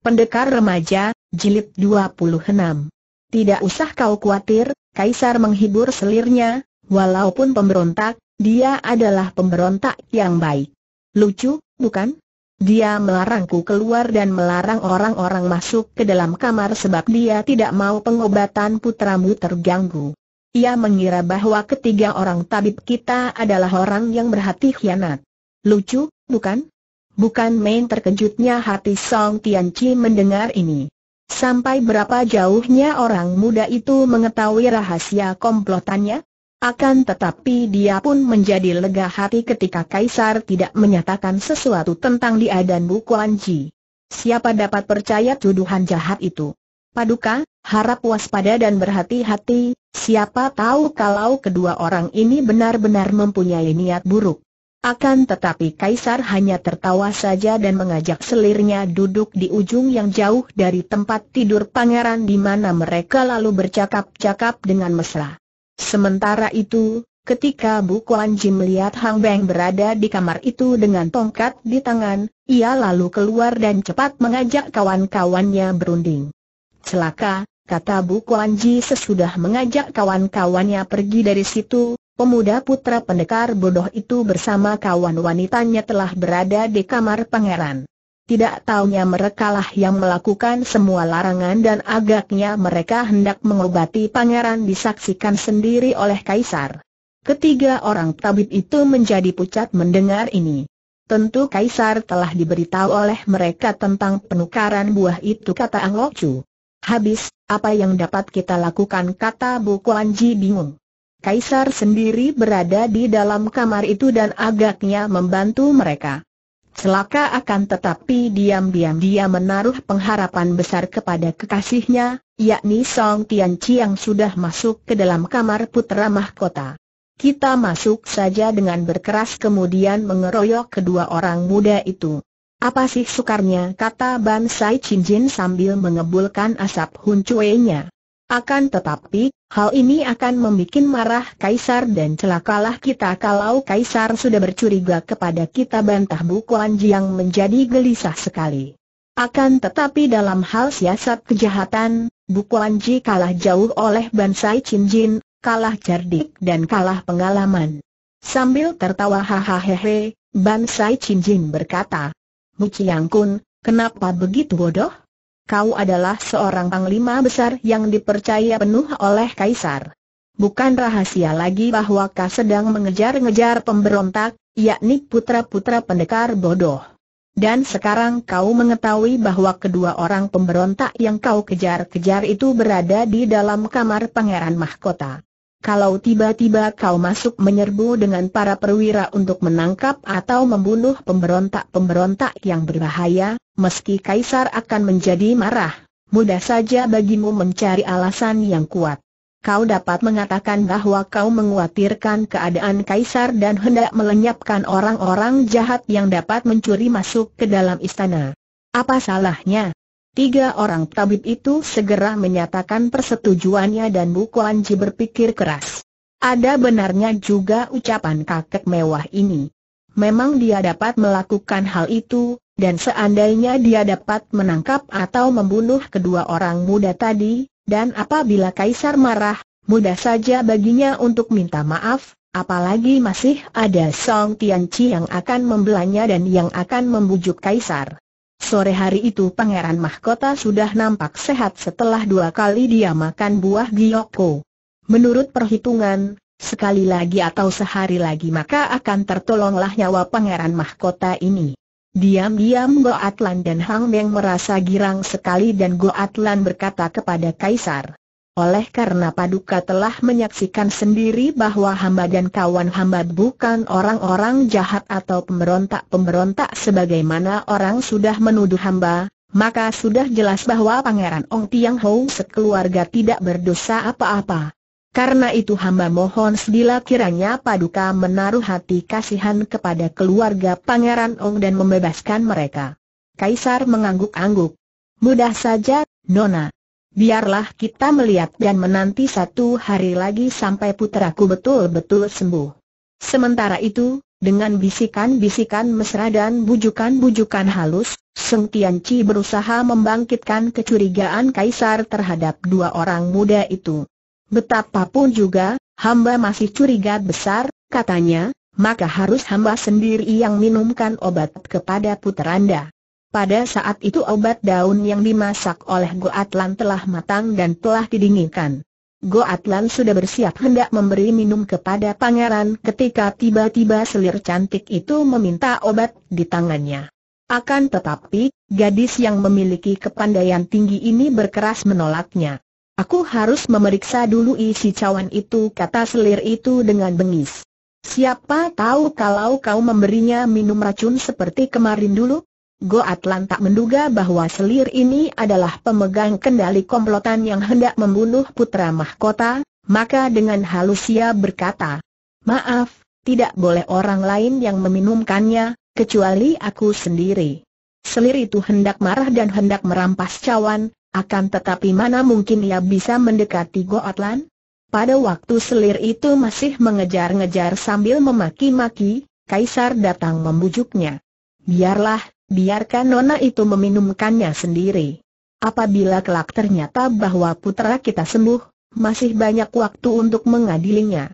Pendekar Remaja, Jilid 26 Tidak usah kau khawatir, Kaisar menghibur selirnya, walaupun pemberontak, dia adalah pemberontak yang baik. Lucu, bukan? Dia melarangku keluar dan melarang orang-orang masuk ke dalam kamar sebab dia tidak mau pengobatan putramu terganggu. Ia mengira bahwa ketiga orang tabib kita adalah orang yang berhati khianat. Lucu, bukan? Bukan main terkejutnya hati Song Tianci mendengar ini. Sampai berapa jauhnya orang muda itu mengetahui rahasia komplotannya? Akan tetapi dia pun menjadi lega hati ketika Kaisar tidak menyatakan sesuatu tentang dia dan Bu Kuan Ji. Siapa dapat percaya tuduhan jahat itu? Paduka, harap waspada dan berhati-hati, siapa tahu kalau kedua orang ini benar-benar mempunyai niat buruk. Akan tetapi Kaisar hanya tertawa saja dan mengajak selirnya duduk di ujung yang jauh dari tempat tidur pangeran di mana mereka lalu bercakap-cakap dengan mesra. Sementara itu, ketika Bu Kuan Jin melihat Hang Beng berada di kamar itu dengan tongkat di tangan, ia lalu keluar dan cepat mengajak kawan-kawannya berunding. Celaka, kata Bu Kuan Ji sesudah mengajak kawan-kawannya pergi dari situ, Pemuda putra pendekar bodoh itu bersama kawan wanitanya telah berada di kamar pangeran. Tidak taunya merekalah yang melakukan semua larangan dan agaknya mereka hendak mengobati pangeran disaksikan sendiri oleh kaisar. Ketiga orang tabib itu menjadi pucat mendengar ini. Tentu kaisar telah diberitahu oleh mereka tentang penukaran buah itu kata Angok Chu. Habis, apa yang dapat kita lakukan kata Bu Kuan Ji bingung. Kaisar sendiri berada di dalam kamar itu dan agaknya membantu mereka. Celaka akan tetapi diam-diam dia menaruh pengharapan besar kepada kekasihnya, yakni Song Tianci yang sudah masuk ke dalam kamar putra mahkota. Kita masuk saja dengan berkeras kemudian mengeroyok kedua orang muda itu. Apa sih sukarnya kata Ban Sai Chin Jin sambil mengebulkan asap huncuenya. Akan tetapi, hal ini akan membuat marah Kaisar dan celakalah kita kalau Kaisar sudah bercuriga kepada kita bantah Anji yang menjadi gelisah sekali. Akan tetapi dalam hal siasat kejahatan, buku Ji kalah jauh oleh Bansai Chin Jin, kalah cerdik dan kalah pengalaman. Sambil tertawa hahaha, Bansai Chin Jin berkata, Mu Chiang Kun, kenapa begitu bodoh? kau adalah seorang panglima besar yang dipercaya penuh oleh Kaisar. Bukan rahasia lagi bahwa kau sedang mengejar-ngejar pemberontak, yakni putra-putra pendekar bodoh. Dan sekarang kau mengetahui bahwa kedua orang pemberontak yang kau kejar-kejar itu berada di dalam kamar pangeran mahkota. Kalau tiba-tiba kau masuk menyerbu dengan para perwira untuk menangkap atau membunuh pemberontak-pemberontak yang berbahaya, meski Kaisar akan menjadi marah, mudah saja bagimu mencari alasan yang kuat. Kau dapat mengatakan bahwa kau menguatirkan keadaan Kaisar dan hendak melenyapkan orang-orang jahat yang dapat mencuri masuk ke dalam istana. Apa salahnya? Tiga orang tabib itu segera menyatakan persetujuannya dan Bukuan Ji berpikir keras. Ada benarnya juga ucapan kakek mewah ini. Memang dia dapat melakukan hal itu, dan seandainya dia dapat menangkap atau membunuh kedua orang muda tadi, dan apabila Kaisar marah, mudah saja baginya untuk minta maaf, apalagi masih ada Song Tianci yang akan membelanya dan yang akan membujuk Kaisar. Sore hari itu Pangeran Mahkota sudah nampak sehat setelah dua kali dia makan buah gioko. Menurut perhitungan, sekali lagi atau sehari lagi maka akan tertolonglah nyawa Pangeran Mahkota ini. Diam-diam Goatlan dan Hang Meng merasa girang sekali dan Goatlan berkata kepada Kaisar. Oleh karena Paduka telah menyaksikan sendiri bahwa hamba dan kawan hamba bukan orang-orang jahat atau pemberontak-pemberontak sebagaimana orang sudah menuduh hamba, maka sudah jelas bahwa Pangeran Ong Tiang Hou sekeluarga tidak berdosa apa-apa. Karena itu hamba mohon sedila kiranya Paduka menaruh hati kasihan kepada keluarga Pangeran Ong dan membebaskan mereka. Kaisar mengangguk-angguk. Mudah saja, Nona. Biarlah kita melihat dan menanti satu hari lagi sampai puteraku betul-betul sembuh. Sementara itu, dengan bisikan-bisikan mesra dan bujukan-bujukan halus, Seng Tianci berusaha membangkitkan kecurigaan Kaisar terhadap dua orang muda itu. Betapapun juga, hamba masih curiga besar, katanya, maka harus hamba sendiri yang minumkan obat kepada puteranda. Pada saat itu obat daun yang dimasak oleh Goatlan telah matang dan telah didinginkan. Goatlan sudah bersiap hendak memberi minum kepada pangeran ketika tiba-tiba selir cantik itu meminta obat di tangannya. Akan tetapi, gadis yang memiliki kepandaian tinggi ini berkeras menolaknya. Aku harus memeriksa dulu isi cawan itu kata selir itu dengan bengis. Siapa tahu kalau kau memberinya minum racun seperti kemarin dulu? Go tak menduga bahwa selir ini adalah pemegang kendali komplotan yang hendak membunuh putra mahkota, maka dengan halus ia berkata, Maaf, tidak boleh orang lain yang meminumkannya, kecuali aku sendiri. Selir itu hendak marah dan hendak merampas cawan, akan tetapi mana mungkin ia bisa mendekati Goatlan? Pada waktu selir itu masih mengejar-ngejar sambil memaki-maki, Kaisar datang membujuknya. Biarlah, biarkan nona itu meminumkannya sendiri. Apabila kelak ternyata bahwa putra kita sembuh, masih banyak waktu untuk mengadilinya.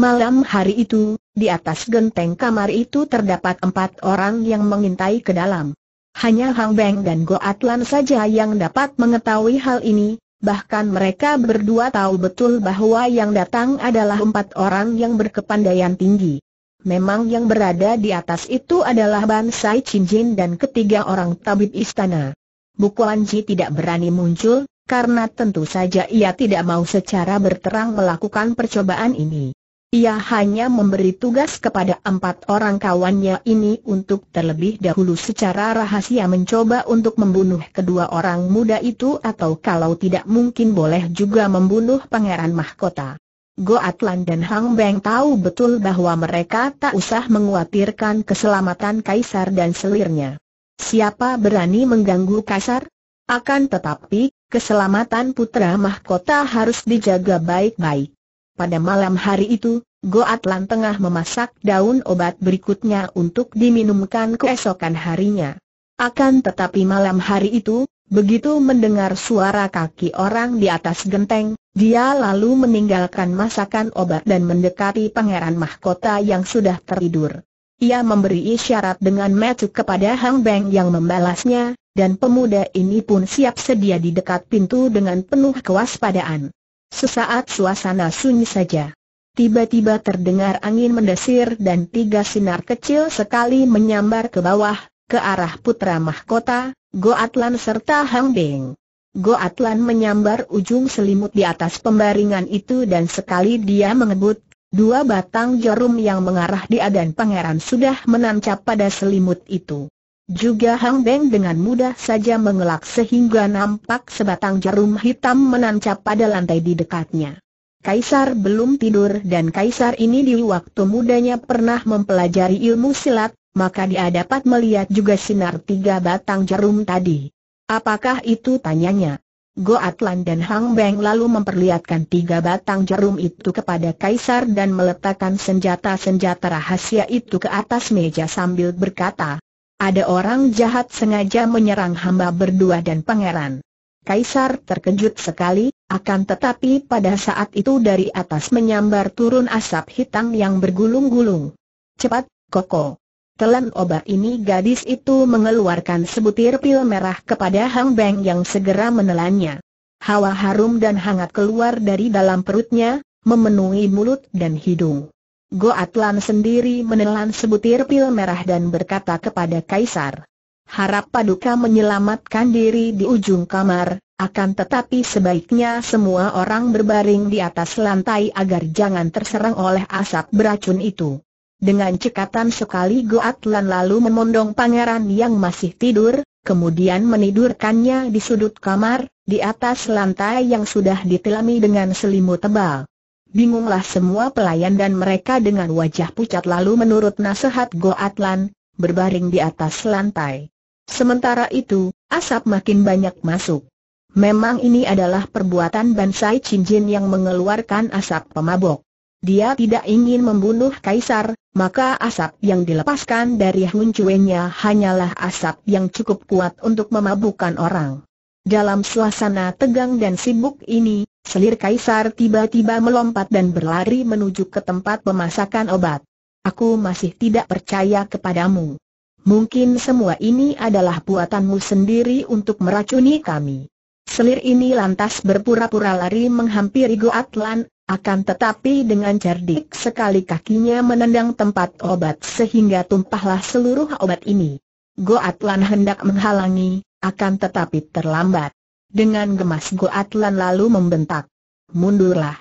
Malam hari itu, di atas genteng kamar itu terdapat empat orang yang mengintai ke dalam. Hanya Hang Beng dan Go Atlan saja yang dapat mengetahui hal ini, bahkan mereka berdua tahu betul bahwa yang datang adalah empat orang yang berkepandaian tinggi. Memang yang berada di atas itu adalah Ban Bansai Jin dan ketiga orang tabib istana. Bukuan Ji tidak berani muncul, karena tentu saja ia tidak mau secara berterang melakukan percobaan ini. Ia hanya memberi tugas kepada empat orang kawannya ini untuk terlebih dahulu secara rahasia mencoba untuk membunuh kedua orang muda itu atau kalau tidak mungkin boleh juga membunuh Pangeran Mahkota. Goatlan dan Hang Beng tahu betul bahwa mereka tak usah menguatirkan keselamatan Kaisar dan selirnya. Siapa berani mengganggu Kaisar? Akan tetapi, keselamatan putra mahkota harus dijaga baik-baik. Pada malam hari itu, Goatlan tengah memasak daun obat berikutnya untuk diminumkan keesokan harinya. Akan tetapi malam hari itu, begitu mendengar suara kaki orang di atas genteng, dia lalu meninggalkan masakan obat dan mendekati pangeran mahkota yang sudah tertidur. Ia memberi isyarat dengan metu kepada Hang Beng yang membalasnya, dan pemuda ini pun siap sedia di dekat pintu dengan penuh kewaspadaan. Sesaat suasana sunyi saja. Tiba-tiba terdengar angin mendesir dan tiga sinar kecil sekali menyambar ke bawah, ke arah putra mahkota, Goatlan serta Hang Beng. Goatlan menyambar ujung selimut di atas pembaringan itu dan sekali dia mengebut, dua batang jarum yang mengarah dia dan pangeran sudah menancap pada selimut itu. Juga Hang Beng dengan mudah saja mengelak sehingga nampak sebatang jarum hitam menancap pada lantai di dekatnya. Kaisar belum tidur dan Kaisar ini di waktu mudanya pernah mempelajari ilmu silat, maka dia dapat melihat juga sinar tiga batang jarum tadi. Apakah itu tanyanya? Go Atlan dan Hang Beng lalu memperlihatkan tiga batang jarum itu kepada Kaisar dan meletakkan senjata-senjata rahasia itu ke atas meja sambil berkata, ada orang jahat sengaja menyerang hamba berdua dan pangeran. Kaisar terkejut sekali, akan tetapi pada saat itu dari atas menyambar turun asap hitam yang bergulung-gulung. Cepat, Koko. Telan obat ini gadis itu mengeluarkan sebutir pil merah kepada Hang Beng yang segera menelannya. Hawa harum dan hangat keluar dari dalam perutnya, memenuhi mulut dan hidung. Goatlan sendiri menelan sebutir pil merah dan berkata kepada Kaisar. Harap paduka menyelamatkan diri di ujung kamar, akan tetapi sebaiknya semua orang berbaring di atas lantai agar jangan terserang oleh asap beracun itu. Dengan cekatan sekali Goatlan lalu memondong pangeran yang masih tidur, kemudian menidurkannya di sudut kamar, di atas lantai yang sudah ditelami dengan selimut tebal. Bingunglah semua pelayan dan mereka dengan wajah pucat lalu menurut nasihat Goatlan berbaring di atas lantai. Sementara itu, asap makin banyak masuk. Memang ini adalah perbuatan Bansai Cincin yang mengeluarkan asap pemabok. Dia tidak ingin membunuh Kaisar, maka asap yang dilepaskan dari Hun Chuenya hanyalah asap yang cukup kuat untuk memabukkan orang. Dalam suasana tegang dan sibuk ini, selir kaisar tiba-tiba melompat dan berlari menuju ke tempat pemasakan obat. Aku masih tidak percaya kepadamu. Mungkin semua ini adalah buatanmu sendiri untuk meracuni kami. Selir ini lantas berpura-pura lari menghampiri Goatlan, akan tetapi dengan cerdik sekali kakinya menendang tempat obat sehingga tumpahlah seluruh obat ini. Goatlan hendak menghalangi, akan tetapi terlambat. Dengan gemas Goatlan lalu membentak. Mundurlah.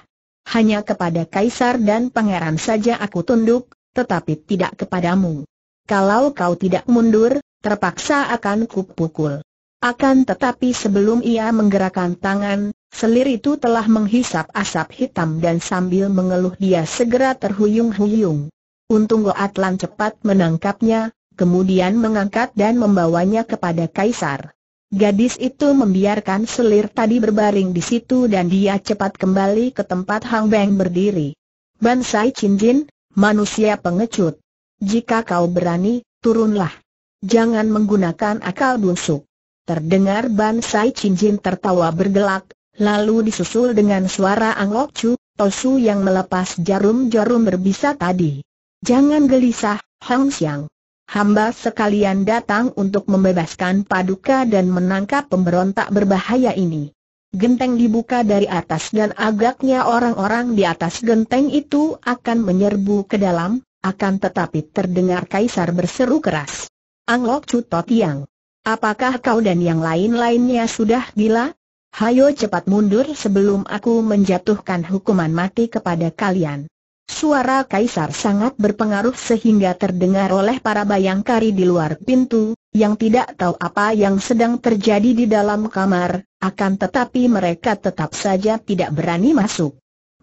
Hanya kepada kaisar dan pangeran saja aku tunduk, tetapi tidak kepadamu. Kalau kau tidak mundur, terpaksa akan kupukul. Akan tetapi sebelum ia menggerakkan tangan, selir itu telah menghisap asap hitam dan sambil mengeluh dia segera terhuyung-huyung. Untung Goatlan cepat menangkapnya, kemudian mengangkat dan membawanya kepada Kaisar. Gadis itu membiarkan selir tadi berbaring di situ dan dia cepat kembali ke tempat Hang Beng berdiri. Bansai Cinjin, manusia pengecut. Jika kau berani, turunlah. Jangan menggunakan akal busuk. Terdengar Bansai Cinjin tertawa bergelak, lalu disusul dengan suara anglok Chu, Tosu yang melepas jarum-jarum berbisa tadi. Jangan gelisah, Hang Xiang hamba sekalian datang untuk membebaskan paduka dan menangkap pemberontak berbahaya ini. Genteng dibuka dari atas dan agaknya orang-orang di atas genteng itu akan menyerbu ke dalam, akan tetapi terdengar kaisar berseru keras. Anglok cutot Tiang. Apakah kau dan yang lain-lainnya sudah gila? Hayo cepat mundur sebelum aku menjatuhkan hukuman mati kepada kalian. Suara Kaisar sangat berpengaruh sehingga terdengar oleh para bayangkari di luar pintu, yang tidak tahu apa yang sedang terjadi di dalam kamar, akan tetapi mereka tetap saja tidak berani masuk.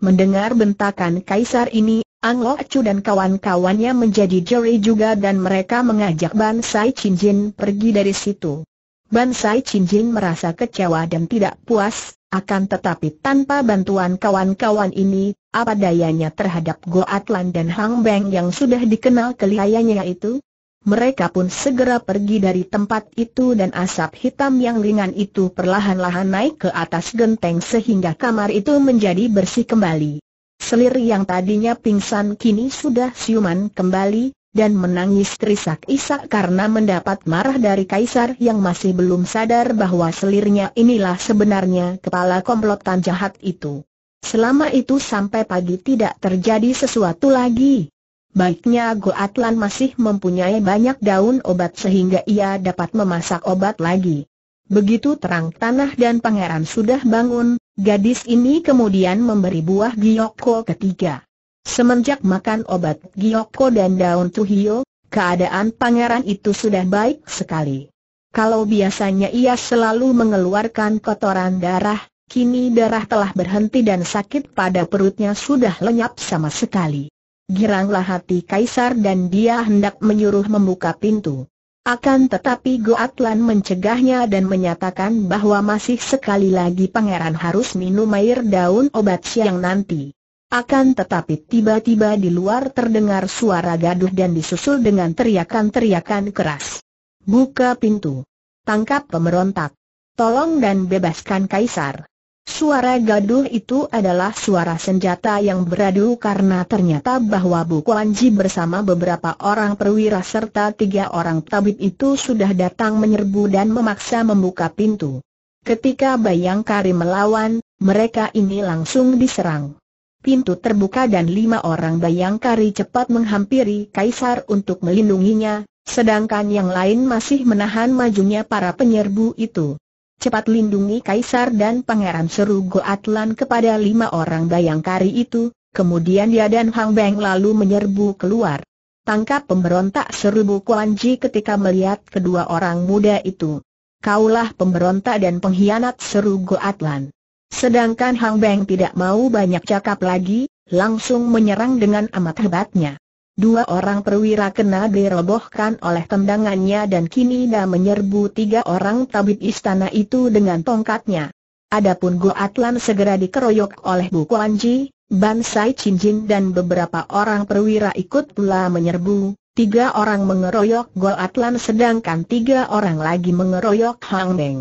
Mendengar bentakan Kaisar ini, Ang Lo Chu dan kawan-kawannya menjadi jeri juga dan mereka mengajak Ban Sai Chin Jin pergi dari situ. Ban Sai Chin Jin merasa kecewa dan tidak puas, akan tetapi tanpa bantuan kawan-kawan ini, apa dayanya terhadap Go Atlan dan Hang Beng yang sudah dikenal kelihayanya itu? Mereka pun segera pergi dari tempat itu dan asap hitam yang ringan itu perlahan-lahan naik ke atas genteng sehingga kamar itu menjadi bersih kembali. Selir yang tadinya pingsan kini sudah siuman kembali, dan menangis terisak-isak karena mendapat marah dari Kaisar yang masih belum sadar bahwa selirnya inilah sebenarnya kepala komplotan jahat itu. Selama itu sampai pagi tidak terjadi sesuatu lagi. Baiknya Goatlan masih mempunyai banyak daun obat sehingga ia dapat memasak obat lagi. Begitu terang tanah dan pangeran sudah bangun, gadis ini kemudian memberi buah gioko ketiga. Semenjak makan obat Gioko dan daun Tuhio, keadaan pangeran itu sudah baik sekali. Kalau biasanya ia selalu mengeluarkan kotoran darah, kini darah telah berhenti dan sakit pada perutnya sudah lenyap sama sekali. Giranglah hati kaisar dan dia hendak menyuruh membuka pintu. Akan tetapi Goatlan mencegahnya dan menyatakan bahwa masih sekali lagi pangeran harus minum air daun obat siang nanti. Akan tetapi tiba-tiba di luar terdengar suara gaduh dan disusul dengan teriakan-teriakan keras. Buka pintu. Tangkap pemberontak. Tolong dan bebaskan Kaisar. Suara gaduh itu adalah suara senjata yang beradu karena ternyata bahwa Bu Kuan bersama beberapa orang perwira serta tiga orang tabib itu sudah datang menyerbu dan memaksa membuka pintu. Ketika Bayangkari melawan, mereka ini langsung diserang pintu terbuka dan lima orang bayangkari cepat menghampiri Kaisar untuk melindunginya, sedangkan yang lain masih menahan majunya para penyerbu itu. Cepat lindungi Kaisar dan Pangeran seru Goatlan kepada lima orang bayangkari itu, kemudian dia dan Hang Beng lalu menyerbu keluar. Tangkap pemberontak seru Bu ketika melihat kedua orang muda itu. Kaulah pemberontak dan pengkhianat seru Goatlan. Sedangkan Hang Beng tidak mau banyak cakap lagi, langsung menyerang dengan amat hebatnya. Dua orang perwira kena dirobohkan oleh tendangannya dan kini dah menyerbu tiga orang tabib istana itu dengan tongkatnya. Adapun Go Atlan segera dikeroyok oleh Bu Kuan Ji, Ban Sai Chin dan beberapa orang perwira ikut pula menyerbu. Tiga orang mengeroyok Go Atlan sedangkan tiga orang lagi mengeroyok Hang Beng.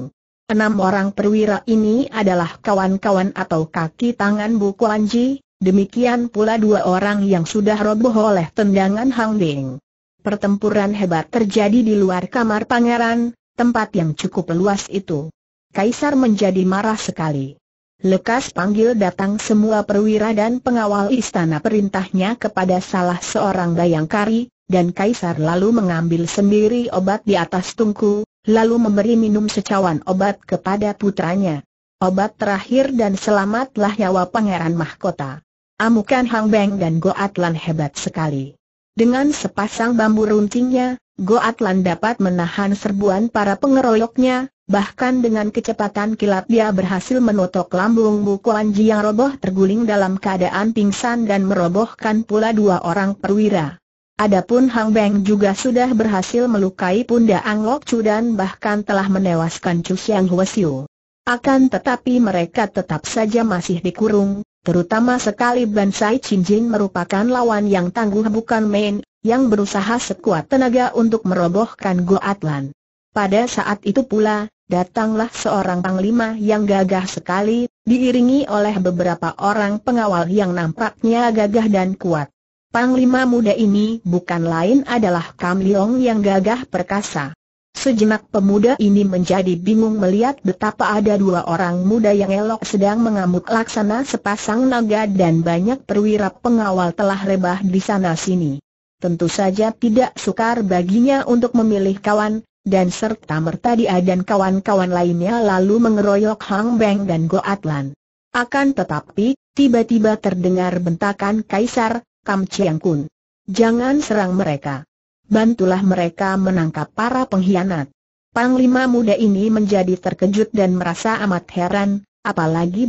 Enam orang perwira ini adalah kawan-kawan atau kaki tangan Bu Kuan Ji, demikian pula dua orang yang sudah roboh oleh tendangan Hang Ding. Pertempuran hebat terjadi di luar kamar pangeran, tempat yang cukup luas itu. Kaisar menjadi marah sekali. Lekas panggil datang semua perwira dan pengawal istana perintahnya kepada salah seorang bayangkari, dan Kaisar lalu mengambil sendiri obat di atas tungku, lalu memberi minum secawan obat kepada putranya. Obat terakhir dan selamatlah nyawa pangeran mahkota. Amukan Hang Beng dan Go Atlan hebat sekali. Dengan sepasang bambu runcingnya, Go Atlan dapat menahan serbuan para pengeroyoknya, bahkan dengan kecepatan kilat dia berhasil menotok lambung Bukuan Ji yang roboh terguling dalam keadaan pingsan dan merobohkan pula dua orang perwira. Adapun Hang Beng juga sudah berhasil melukai pundak Anglok Chu dan bahkan telah menewaskan Chu Xiang Huasiu. Akan tetapi mereka tetap saja masih dikurung, terutama sekali Bansai Chin Jin merupakan lawan yang tangguh bukan main, yang berusaha sekuat tenaga untuk merobohkan Go Atlan. Pada saat itu pula, datanglah seorang panglima yang gagah sekali, diiringi oleh beberapa orang pengawal yang nampaknya gagah dan kuat. Panglima muda ini bukan lain adalah Kam Leong yang gagah perkasa. Sejenak pemuda ini menjadi bingung melihat betapa ada dua orang muda yang elok sedang mengamuk laksana sepasang naga dan banyak perwira pengawal telah rebah di sana-sini. Tentu saja tidak sukar baginya untuk memilih kawan, dan serta merta dia dan kawan-kawan lainnya lalu mengeroyok Hang Beng dan Goatlan. Akan tetapi, tiba-tiba terdengar bentakan kaisar, Kam Chiang Kun. Jangan serang mereka. Bantulah mereka menangkap para pengkhianat. Panglima muda ini menjadi terkejut dan merasa amat heran, apalagi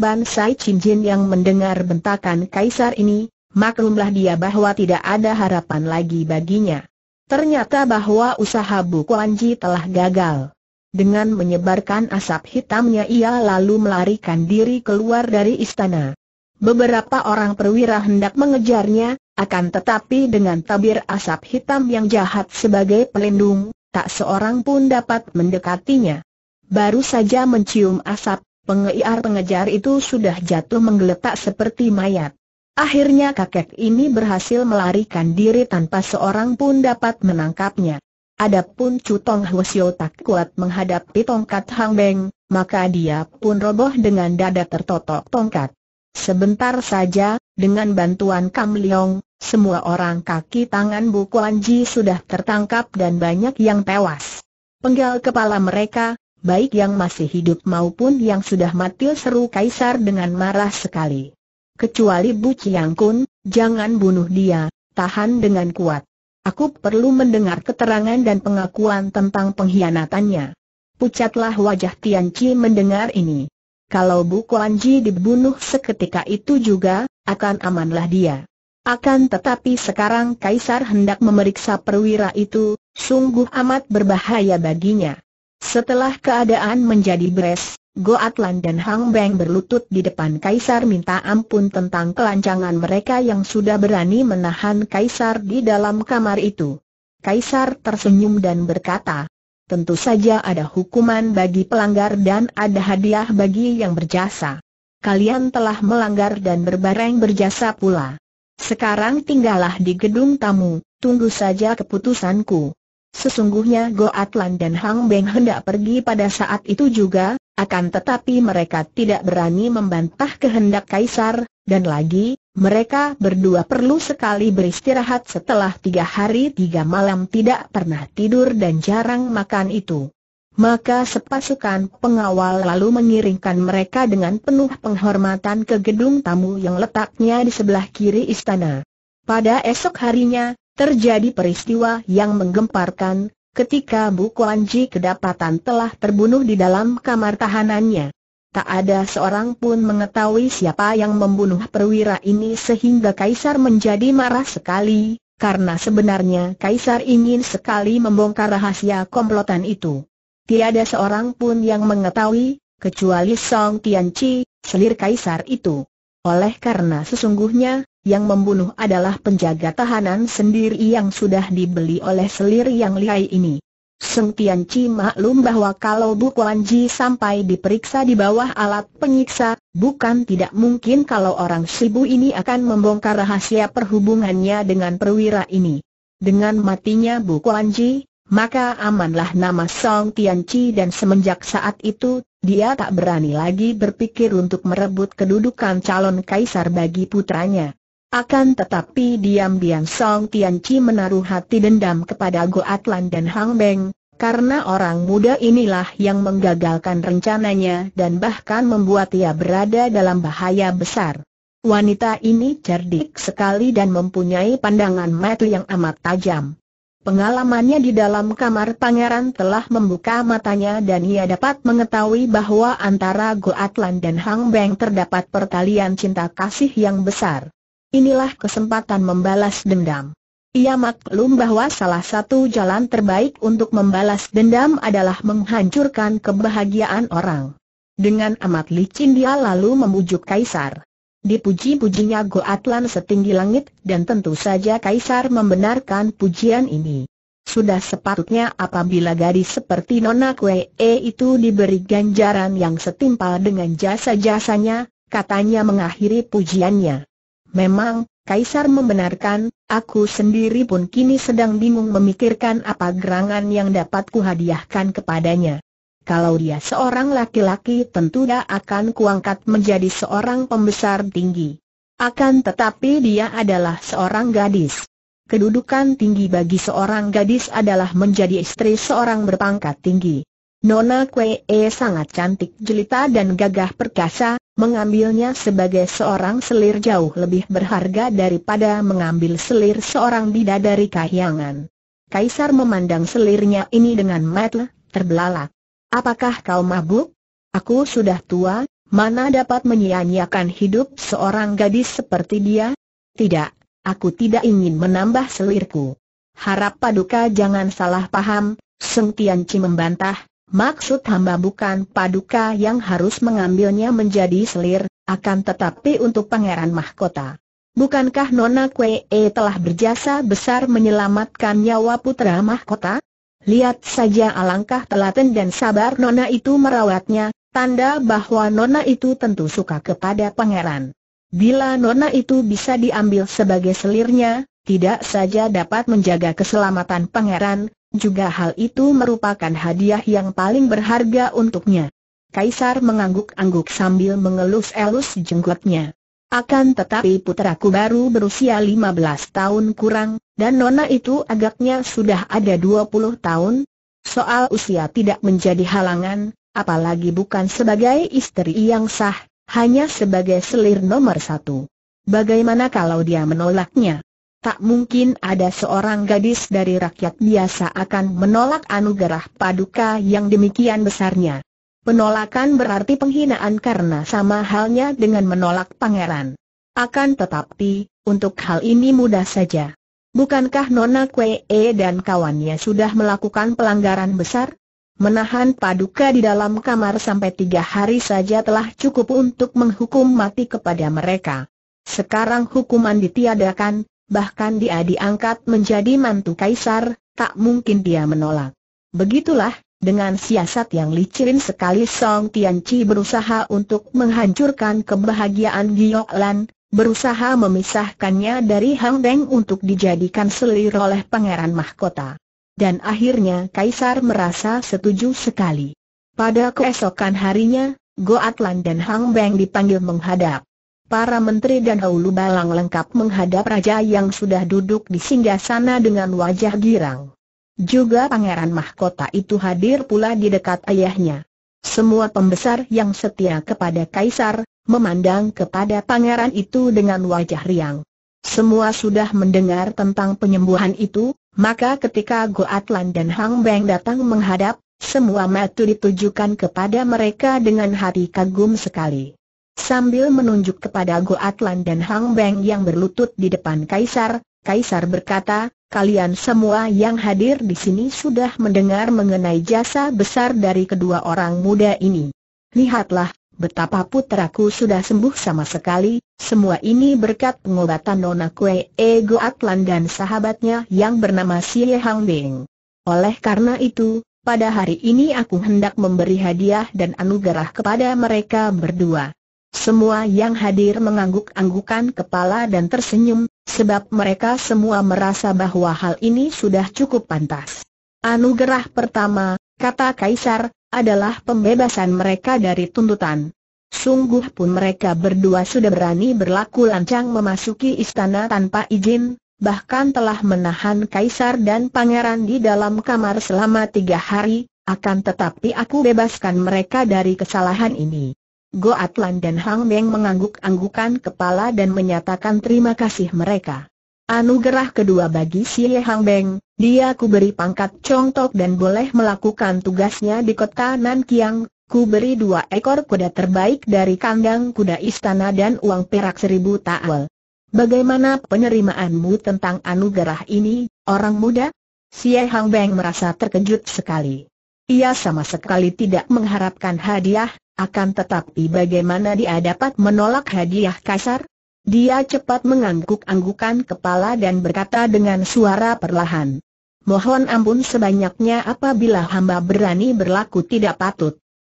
Chin Jin yang mendengar bentakan kaisar ini, maklumlah dia bahwa tidak ada harapan lagi baginya. Ternyata bahwa usaha Bu Kuan Ji telah gagal. Dengan menyebarkan asap hitamnya ia lalu melarikan diri keluar dari istana. Beberapa orang perwira hendak mengejarnya, akan tetapi dengan tabir asap hitam yang jahat sebagai pelindung, tak seorang pun dapat mendekatinya. Baru saja mencium asap, pengejar-pengejar itu sudah jatuh menggeletak seperti mayat. Akhirnya kakek ini berhasil melarikan diri tanpa seorang pun dapat menangkapnya. Adapun Cutong Hwasyo tak kuat menghadapi tongkat Hang Beng, maka dia pun roboh dengan dada tertotok tongkat. Sebentar saja, dengan bantuan Kam Leong, semua orang kaki tangan Bu Kuan Ji sudah tertangkap dan banyak yang tewas. Penggal kepala mereka, baik yang masih hidup maupun yang sudah mati seru Kaisar dengan marah sekali. Kecuali Bu Chiang Kun, jangan bunuh dia, tahan dengan kuat. Aku perlu mendengar keterangan dan pengakuan tentang pengkhianatannya. Pucatlah wajah Tian Chi mendengar ini kalau Bu Kuan Ji dibunuh seketika itu juga, akan amanlah dia. Akan tetapi sekarang Kaisar hendak memeriksa perwira itu, sungguh amat berbahaya baginya. Setelah keadaan menjadi beres, Go dan Hang Beng berlutut di depan Kaisar minta ampun tentang kelancangan mereka yang sudah berani menahan Kaisar di dalam kamar itu. Kaisar tersenyum dan berkata, tentu saja ada hukuman bagi pelanggar dan ada hadiah bagi yang berjasa. Kalian telah melanggar dan berbareng berjasa pula. Sekarang tinggallah di gedung tamu, tunggu saja keputusanku. Sesungguhnya Go Atlan dan Hang Beng hendak pergi pada saat itu juga, akan tetapi mereka tidak berani membantah kehendak Kaisar, dan lagi, mereka berdua perlu sekali beristirahat setelah tiga hari tiga malam tidak pernah tidur dan jarang makan itu. Maka sepasukan pengawal lalu mengiringkan mereka dengan penuh penghormatan ke gedung tamu yang letaknya di sebelah kiri istana. Pada esok harinya, terjadi peristiwa yang menggemparkan, ketika Bu Kuan Ji kedapatan telah terbunuh di dalam kamar tahanannya. Tak ada seorang pun mengetahui siapa yang membunuh perwira ini sehingga Kaisar menjadi marah sekali, karena sebenarnya Kaisar ingin sekali membongkar rahasia komplotan itu. Tiada seorang pun yang mengetahui, kecuali Song Tianci, selir Kaisar itu. Oleh karena sesungguhnya, yang membunuh adalah penjaga tahanan sendiri yang sudah dibeli oleh selir yang lihai ini. Sempian Ci maklum bahwa kalau Bu Kuan Ji sampai diperiksa di bawah alat penyiksa, bukan tidak mungkin kalau orang Sibu ini akan membongkar rahasia perhubungannya dengan perwira ini. Dengan matinya Bu Kuan Ji, maka amanlah nama Song Tian Chi dan semenjak saat itu, dia tak berani lagi berpikir untuk merebut kedudukan calon kaisar bagi putranya. Akan tetapi diam-diam Song Tianci menaruh hati dendam kepada Go Atlan dan Hang Beng, karena orang muda inilah yang menggagalkan rencananya dan bahkan membuat ia berada dalam bahaya besar. Wanita ini cerdik sekali dan mempunyai pandangan mata yang amat tajam. Pengalamannya di dalam kamar pangeran telah membuka matanya dan ia dapat mengetahui bahwa antara Atlan dan Hang Beng terdapat pertalian cinta kasih yang besar. Inilah kesempatan membalas dendam. Ia maklum bahwa salah satu jalan terbaik untuk membalas dendam adalah menghancurkan kebahagiaan orang. Dengan amat licin dia lalu memujuk Kaisar. Dipuji-pujinya Goatlan setinggi langit dan tentu saja Kaisar membenarkan pujian ini. Sudah sepatutnya apabila gadis seperti Nona Kue e itu diberi ganjaran yang setimpal dengan jasa-jasanya, katanya mengakhiri pujiannya. Memang, Kaisar membenarkan, aku sendiri pun kini sedang bingung memikirkan apa gerangan yang dapat kuhadiahkan kepadanya. Kalau dia seorang laki-laki tentu dia akan kuangkat menjadi seorang pembesar tinggi. Akan tetapi dia adalah seorang gadis. Kedudukan tinggi bagi seorang gadis adalah menjadi istri seorang berpangkat tinggi. Nona Kwee e sangat cantik jelita dan gagah perkasa, mengambilnya sebagai seorang selir jauh lebih berharga daripada mengambil selir seorang bidadari kahyangan. Kaisar memandang selirnya ini dengan mata terbelalak. Apakah kau mabuk? Aku sudah tua, mana dapat menyia-nyiakan hidup seorang gadis seperti dia? Tidak, aku tidak ingin menambah selirku. Harap paduka jangan salah paham, Seng Tianci membantah, Maksud hamba bukan paduka yang harus mengambilnya menjadi selir, akan tetapi untuk pangeran mahkota. Bukankah Nona e telah berjasa besar menyelamatkan nyawa putra mahkota? Lihat saja alangkah telaten dan sabar Nona itu merawatnya, tanda bahwa Nona itu tentu suka kepada pangeran. Bila Nona itu bisa diambil sebagai selirnya, tidak saja dapat menjaga keselamatan pangeran, juga hal itu merupakan hadiah yang paling berharga untuknya. Kaisar mengangguk-angguk sambil mengelus-elus jenggotnya. Akan tetapi puteraku baru berusia 15 tahun kurang, dan nona itu agaknya sudah ada 20 tahun. Soal usia tidak menjadi halangan, apalagi bukan sebagai istri yang sah, hanya sebagai selir nomor satu. Bagaimana kalau dia menolaknya? Tak mungkin ada seorang gadis dari rakyat biasa akan menolak anugerah paduka yang demikian besarnya. Penolakan berarti penghinaan karena sama halnya dengan menolak pangeran. Akan tetapi, untuk hal ini mudah saja. Bukankah Nona Kwee dan kawannya sudah melakukan pelanggaran besar? Menahan paduka di dalam kamar sampai tiga hari saja telah cukup untuk menghukum mati kepada mereka. Sekarang hukuman ditiadakan, bahkan dia diangkat menjadi mantu kaisar, tak mungkin dia menolak. Begitulah, dengan siasat yang licin sekali Song Tianci berusaha untuk menghancurkan kebahagiaan Giok Lan, berusaha memisahkannya dari Hang Deng untuk dijadikan selir oleh pangeran mahkota. Dan akhirnya Kaisar merasa setuju sekali. Pada keesokan harinya, Goatlan dan Hang Beng dipanggil menghadap para menteri dan haulu balang lengkap menghadap raja yang sudah duduk di singgah sana dengan wajah girang. Juga pangeran mahkota itu hadir pula di dekat ayahnya. Semua pembesar yang setia kepada kaisar, memandang kepada pangeran itu dengan wajah riang. Semua sudah mendengar tentang penyembuhan itu, maka ketika Goatlan dan Hang Beng datang menghadap, semua mata ditujukan kepada mereka dengan hati kagum sekali. Sambil menunjuk kepada Go Atlan dan Hang Beng yang berlutut di depan Kaisar, Kaisar berkata, kalian semua yang hadir di sini sudah mendengar mengenai jasa besar dari kedua orang muda ini. Lihatlah, betapa putraku sudah sembuh sama sekali, semua ini berkat pengobatan Nona Kue E Go dan sahabatnya yang bernama Xie Hang Beng. Oleh karena itu, pada hari ini aku hendak memberi hadiah dan anugerah kepada mereka berdua. Semua yang hadir mengangguk-anggukan kepala dan tersenyum, sebab mereka semua merasa bahwa hal ini sudah cukup pantas. Anugerah pertama, kata Kaisar, adalah pembebasan mereka dari tuntutan. Sungguh pun mereka berdua sudah berani berlaku lancang memasuki istana tanpa izin, bahkan telah menahan kaisar dan pangeran di dalam kamar selama tiga hari, akan tetapi aku bebaskan mereka dari kesalahan ini. Go Atlan dan Hang Meng mengangguk-anggukan kepala dan menyatakan terima kasih mereka. Anugerah kedua bagi Ye Hang Meng, dia ku beri pangkat Tok dan boleh melakukan tugasnya di kota Kiang, ku beri dua ekor kuda terbaik dari kandang kuda istana dan uang perak seribu ta'wal. Bagaimana penerimaanmu tentang anugerah ini, orang muda? Ye Hang Meng merasa terkejut sekali. Ia sama sekali tidak mengharapkan hadiah, akan tetapi bagaimana dia dapat menolak hadiah kasar? Dia cepat mengangguk-anggukan kepala dan berkata dengan suara perlahan. Mohon ampun sebanyaknya apabila hamba berani berlaku tidak patut.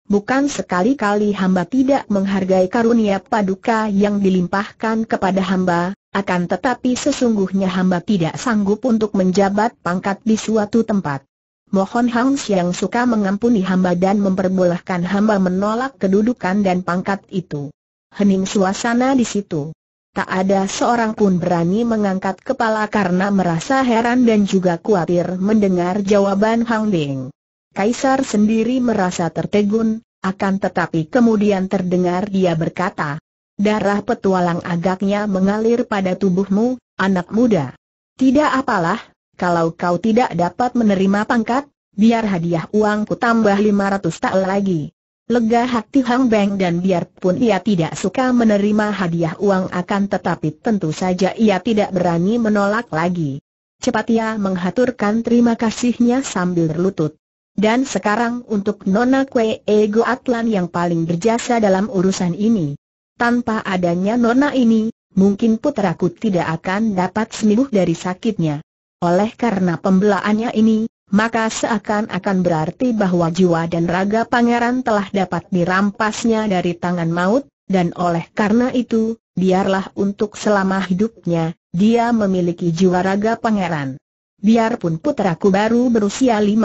Bukan sekali-kali hamba tidak menghargai karunia paduka yang dilimpahkan kepada hamba, akan tetapi sesungguhnya hamba tidak sanggup untuk menjabat pangkat di suatu tempat. Mohon Hang Xiang suka mengampuni hamba dan memperbolehkan hamba menolak kedudukan dan pangkat itu. Hening suasana di situ. Tak ada seorang pun berani mengangkat kepala karena merasa heran dan juga khawatir mendengar jawaban Hang Ding. Kaisar sendiri merasa tertegun, akan tetapi kemudian terdengar dia berkata, Darah petualang agaknya mengalir pada tubuhmu, anak muda. Tidak apalah, kalau kau tidak dapat menerima pangkat, biar hadiah uangku tambah 500 tak lagi. Lega hati Hang Beng dan biarpun ia tidak suka menerima hadiah uang akan tetapi tentu saja ia tidak berani menolak lagi. Cepat ia menghaturkan terima kasihnya sambil berlutut. Dan sekarang untuk Nona Kwe Ego Atlan yang paling berjasa dalam urusan ini. Tanpa adanya Nona ini, mungkin putraku tidak akan dapat sembuh dari sakitnya. Oleh karena pembelaannya ini, maka seakan-akan berarti bahwa jiwa dan raga pangeran telah dapat dirampasnya dari tangan maut, dan oleh karena itu, biarlah untuk selama hidupnya, dia memiliki jiwa raga pangeran. Biarpun putraku baru berusia 15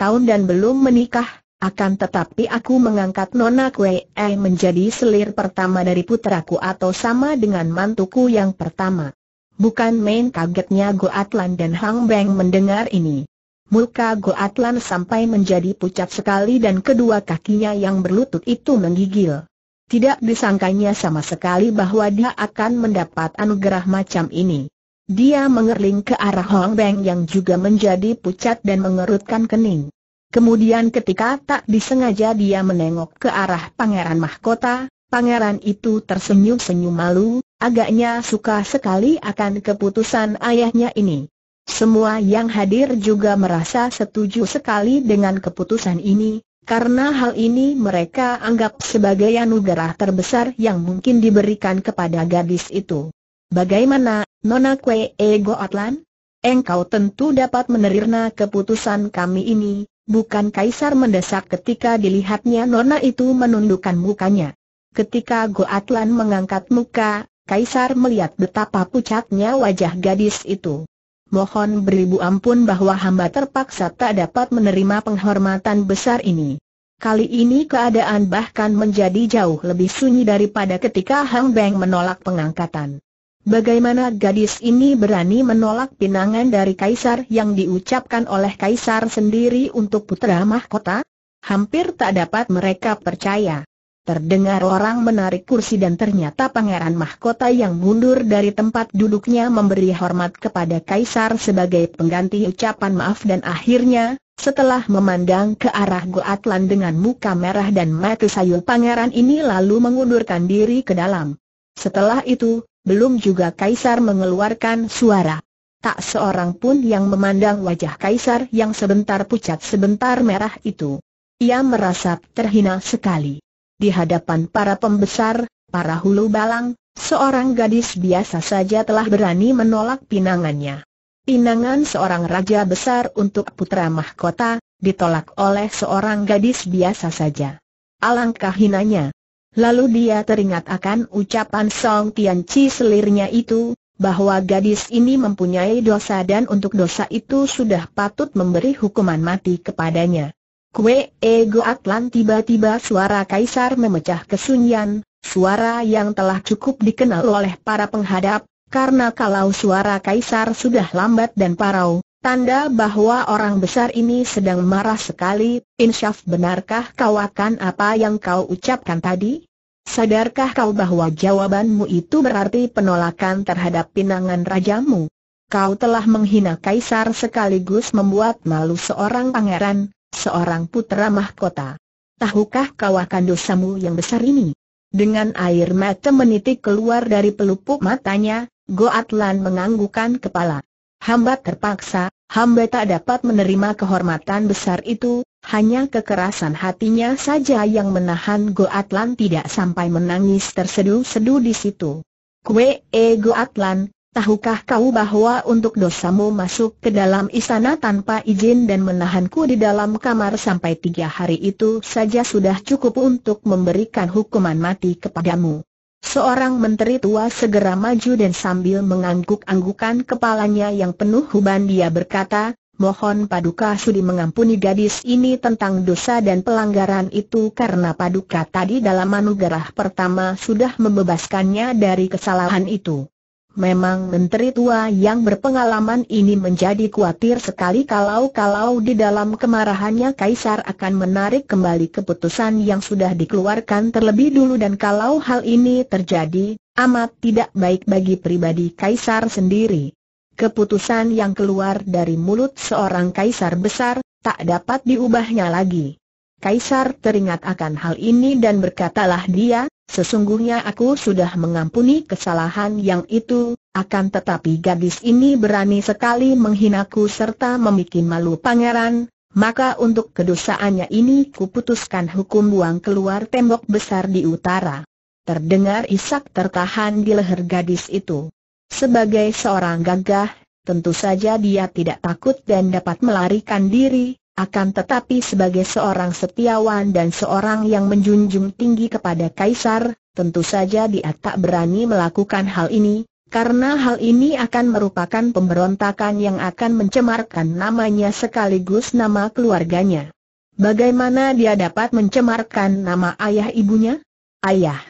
tahun dan belum menikah, akan tetapi aku mengangkat Nona Kue menjadi selir pertama dari putraku atau sama dengan mantuku yang pertama. Bukan main kagetnya Atlan dan Hang Beng mendengar ini. Muka Atlan sampai menjadi pucat sekali dan kedua kakinya yang berlutut itu menggigil. Tidak disangkanya sama sekali bahwa dia akan mendapat anugerah macam ini. Dia mengerling ke arah Hong Beng yang juga menjadi pucat dan mengerutkan kening. Kemudian ketika tak disengaja dia menengok ke arah Pangeran Mahkota, Pangeran itu tersenyum-senyum malu, agaknya suka sekali akan keputusan ayahnya ini. Semua yang hadir juga merasa setuju sekali dengan keputusan ini, karena hal ini mereka anggap sebagai anugerah terbesar yang mungkin diberikan kepada gadis itu. Bagaimana, Nona Kwe Ego Atlan? Engkau tentu dapat menerima keputusan kami ini, bukan Kaisar mendesak ketika dilihatnya Nona itu menundukkan mukanya. Ketika Goatlan mengangkat muka, Kaisar melihat betapa pucatnya wajah gadis itu. Mohon beribu ampun bahwa hamba terpaksa tak dapat menerima penghormatan besar ini. Kali ini keadaan bahkan menjadi jauh lebih sunyi daripada ketika Hang Beng menolak pengangkatan. Bagaimana gadis ini berani menolak pinangan dari Kaisar yang diucapkan oleh Kaisar sendiri untuk putra mahkota? Hampir tak dapat mereka percaya. Terdengar orang menarik kursi dan ternyata Pangeran Mahkota yang mundur dari tempat duduknya memberi hormat kepada Kaisar sebagai pengganti ucapan maaf dan akhirnya, setelah memandang ke arah Goatlan dengan muka merah dan mati sayu, Pangeran ini lalu mengundurkan diri ke dalam. Setelah itu, belum juga Kaisar mengeluarkan suara. Tak seorang pun yang memandang wajah Kaisar yang sebentar pucat sebentar merah itu. Ia merasa terhina sekali di hadapan para pembesar, para hulu balang, seorang gadis biasa saja telah berani menolak pinangannya. Pinangan seorang raja besar untuk putra mahkota, ditolak oleh seorang gadis biasa saja. Alangkah hinanya. Lalu dia teringat akan ucapan Song Tian Chi selirnya itu, bahwa gadis ini mempunyai dosa dan untuk dosa itu sudah patut memberi hukuman mati kepadanya. Kue ego Atlant tiba-tiba suara kaisar memecah kesunyian, suara yang telah cukup dikenal oleh para penghadap, karena kalau suara kaisar sudah lambat dan parau, Tanda bahwa orang besar ini sedang marah sekali, insyaf benarkah kau akan apa yang kau ucapkan tadi? Sadarkah kau bahwa jawabanmu itu berarti penolakan terhadap pinangan rajamu? Kau telah menghina kaisar sekaligus membuat malu seorang pangeran, seorang putra mahkota. Tahukah kau akan dosamu yang besar ini? Dengan air mata menitik keluar dari pelupuk matanya, Goatlan menganggukkan kepala. Hamba terpaksa, hamba tak dapat menerima kehormatan besar itu, hanya kekerasan hatinya saja yang menahan Goatlan tidak sampai menangis terseduh-seduh di situ. Kue eh, Goatlan, Tahukah kau bahwa untuk dosamu masuk ke dalam istana tanpa izin dan menahanku di dalam kamar sampai tiga hari itu saja sudah cukup untuk memberikan hukuman mati kepadamu? Seorang menteri tua segera maju dan sambil mengangguk-anggukan kepalanya yang penuh huban dia berkata, Mohon Paduka sudi mengampuni gadis ini tentang dosa dan pelanggaran itu karena Paduka tadi dalam anugerah pertama sudah membebaskannya dari kesalahan itu. Memang menteri tua yang berpengalaman ini menjadi khawatir sekali kalau-kalau di dalam kemarahannya Kaisar akan menarik kembali keputusan yang sudah dikeluarkan terlebih dulu dan kalau hal ini terjadi, amat tidak baik bagi pribadi Kaisar sendiri. Keputusan yang keluar dari mulut seorang Kaisar besar, tak dapat diubahnya lagi. Kaisar teringat akan hal ini dan berkatalah dia, Sesungguhnya aku sudah mengampuni kesalahan yang itu, akan tetapi gadis ini berani sekali menghinaku serta membuat malu pangeran, maka untuk kedosaannya ini kuputuskan hukum buang keluar tembok besar di utara. Terdengar isak tertahan di leher gadis itu. Sebagai seorang gagah, tentu saja dia tidak takut dan dapat melarikan diri, akan tetapi sebagai seorang setiawan dan seorang yang menjunjung tinggi kepada Kaisar, tentu saja dia tak berani melakukan hal ini, karena hal ini akan merupakan pemberontakan yang akan mencemarkan namanya sekaligus nama keluarganya. Bagaimana dia dapat mencemarkan nama ayah ibunya? Ayah,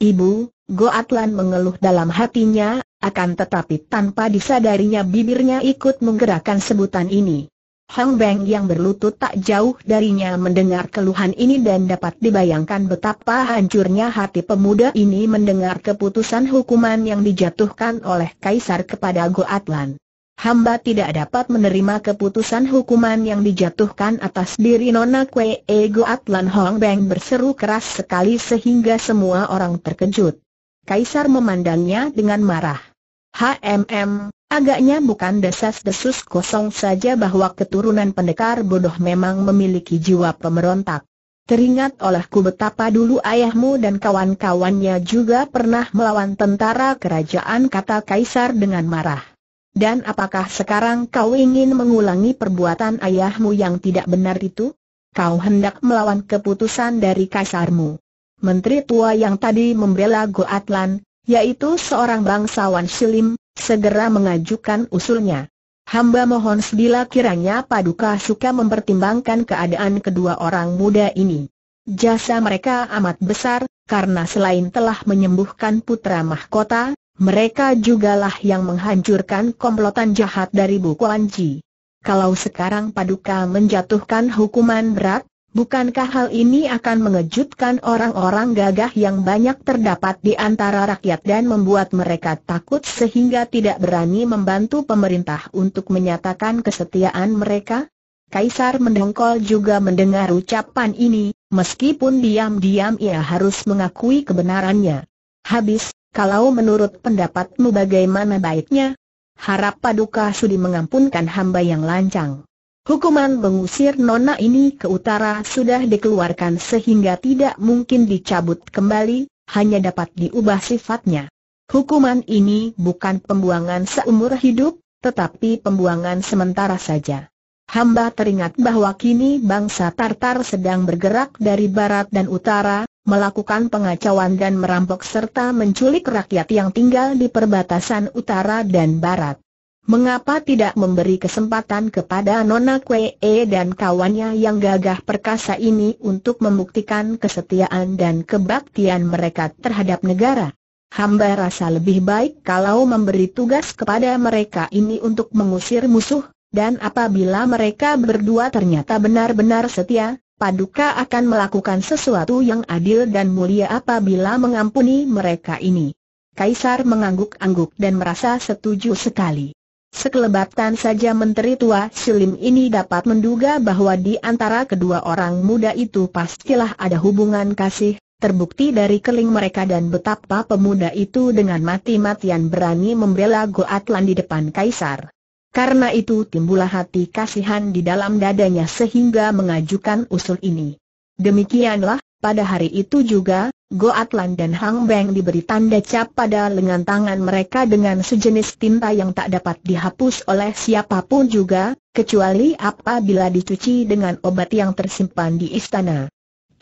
ibu, Goatlan mengeluh dalam hatinya, akan tetapi tanpa disadarinya bibirnya ikut menggerakkan sebutan ini. Hang Beng yang berlutut tak jauh darinya mendengar keluhan ini dan dapat dibayangkan betapa hancurnya hati pemuda ini mendengar keputusan hukuman yang dijatuhkan oleh Kaisar kepada Go Atlan. Hamba tidak dapat menerima keputusan hukuman yang dijatuhkan atas diri Nona Kwe e. Atlan Hong Beng berseru keras sekali sehingga semua orang terkejut. Kaisar memandangnya dengan marah. HMM, agaknya bukan desas-desus kosong saja bahwa keturunan pendekar bodoh memang memiliki jiwa pemberontak. Teringat olehku betapa dulu ayahmu dan kawan-kawannya juga pernah melawan tentara kerajaan kata kaisar dengan marah. Dan apakah sekarang kau ingin mengulangi perbuatan ayahmu yang tidak benar itu? Kau hendak melawan keputusan dari kaisarmu. Menteri tua yang tadi membela Goatlan, yaitu seorang bangsawan Silim, segera mengajukan usulnya. Hamba mohon sebila kiranya Paduka suka mempertimbangkan keadaan kedua orang muda ini. Jasa mereka amat besar, karena selain telah menyembuhkan putra mahkota, mereka jugalah yang menghancurkan komplotan jahat dari Bukuanji. Kalau sekarang Paduka menjatuhkan hukuman berat, Bukankah hal ini akan mengejutkan orang-orang gagah yang banyak terdapat di antara rakyat dan membuat mereka takut sehingga tidak berani membantu pemerintah untuk menyatakan kesetiaan mereka? Kaisar mendengkol juga mendengar ucapan ini, meskipun diam-diam ia harus mengakui kebenarannya. Habis, kalau menurut pendapatmu bagaimana baiknya? Harap Paduka sudi mengampunkan hamba yang lancang. Hukuman mengusir nona ini ke utara sudah dikeluarkan sehingga tidak mungkin dicabut kembali, hanya dapat diubah sifatnya. Hukuman ini bukan pembuangan seumur hidup, tetapi pembuangan sementara saja. Hamba teringat bahwa kini bangsa Tartar sedang bergerak dari barat dan utara, melakukan pengacauan dan merampok serta menculik rakyat yang tinggal di perbatasan utara dan barat. Mengapa tidak memberi kesempatan kepada Nona Kwee dan kawannya yang gagah perkasa ini untuk membuktikan kesetiaan dan kebaktian mereka terhadap negara? Hamba rasa lebih baik kalau memberi tugas kepada mereka ini untuk mengusir musuh, dan apabila mereka berdua ternyata benar-benar setia, Paduka akan melakukan sesuatu yang adil dan mulia apabila mengampuni mereka ini. Kaisar mengangguk-angguk dan merasa setuju sekali. Sekelebatan saja menteri tua Silim ini dapat menduga bahwa di antara kedua orang muda itu pastilah ada hubungan kasih, terbukti dari keling mereka dan betapa pemuda itu dengan mati-matian berani membela Goatlan di depan kaisar. Karena itu timbullah hati kasihan di dalam dadanya sehingga mengajukan usul ini. Demikianlah, pada hari itu juga, Goatlan dan Hang Beng diberi tanda cap pada lengan tangan mereka dengan sejenis tinta yang tak dapat dihapus oleh siapapun juga, kecuali apabila dicuci dengan obat yang tersimpan di istana.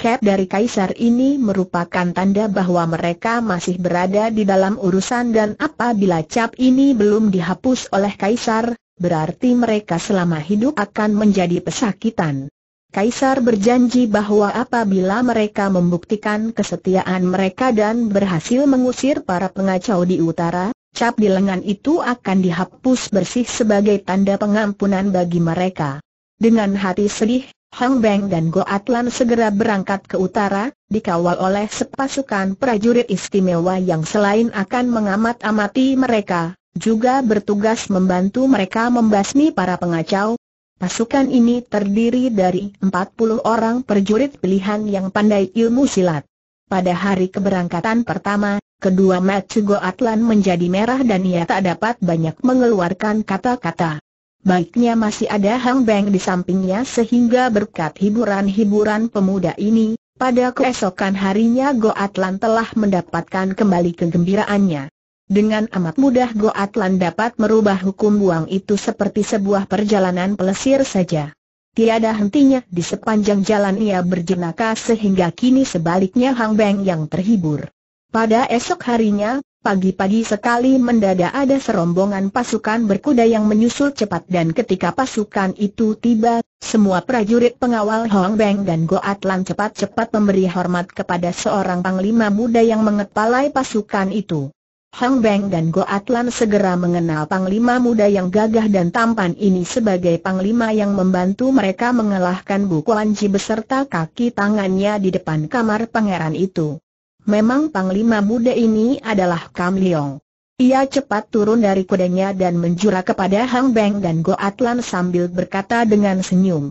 Cap dari kaisar ini merupakan tanda bahwa mereka masih berada di dalam urusan dan apabila cap ini belum dihapus oleh kaisar, berarti mereka selama hidup akan menjadi pesakitan. Kaisar berjanji bahwa apabila mereka membuktikan kesetiaan mereka dan berhasil mengusir para pengacau di utara, cap di lengan itu akan dihapus bersih sebagai tanda pengampunan bagi mereka. Dengan hati sedih, Hong Beng dan Go Atlan segera berangkat ke utara, dikawal oleh sepasukan prajurit istimewa yang selain akan mengamat-amati mereka, juga bertugas membantu mereka membasmi para pengacau, Pasukan ini terdiri dari 40 orang perjurit pilihan yang pandai ilmu silat. Pada hari keberangkatan pertama, kedua Matsugo Atlan menjadi merah dan ia tak dapat banyak mengeluarkan kata-kata. Baiknya masih ada Hang Beng di sampingnya sehingga berkat hiburan-hiburan pemuda ini, pada keesokan harinya Goatlan telah mendapatkan kembali kegembiraannya. Dengan amat mudah Goatlan dapat merubah hukum buang itu seperti sebuah perjalanan pelesir saja. Tiada hentinya di sepanjang jalan ia berjenaka sehingga kini sebaliknya Hang Beng yang terhibur. Pada esok harinya, pagi-pagi sekali mendadak ada serombongan pasukan berkuda yang menyusul cepat dan ketika pasukan itu tiba, semua prajurit pengawal Hong Beng dan Goatlan cepat-cepat memberi hormat kepada seorang panglima muda yang mengepalai pasukan itu. Hang Beng dan Go Atlan segera mengenal panglima muda yang gagah dan tampan ini sebagai panglima yang membantu mereka mengalahkan Bu Kuan Ji beserta kaki tangannya di depan kamar pangeran itu. Memang panglima muda ini adalah Kam Leong. Ia cepat turun dari kudanya dan menjura kepada Hang Beng dan Go Atlan sambil berkata dengan senyum.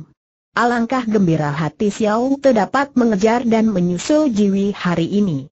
Alangkah gembira hati Xiao terdapat mengejar dan menyusul Jiwi hari ini.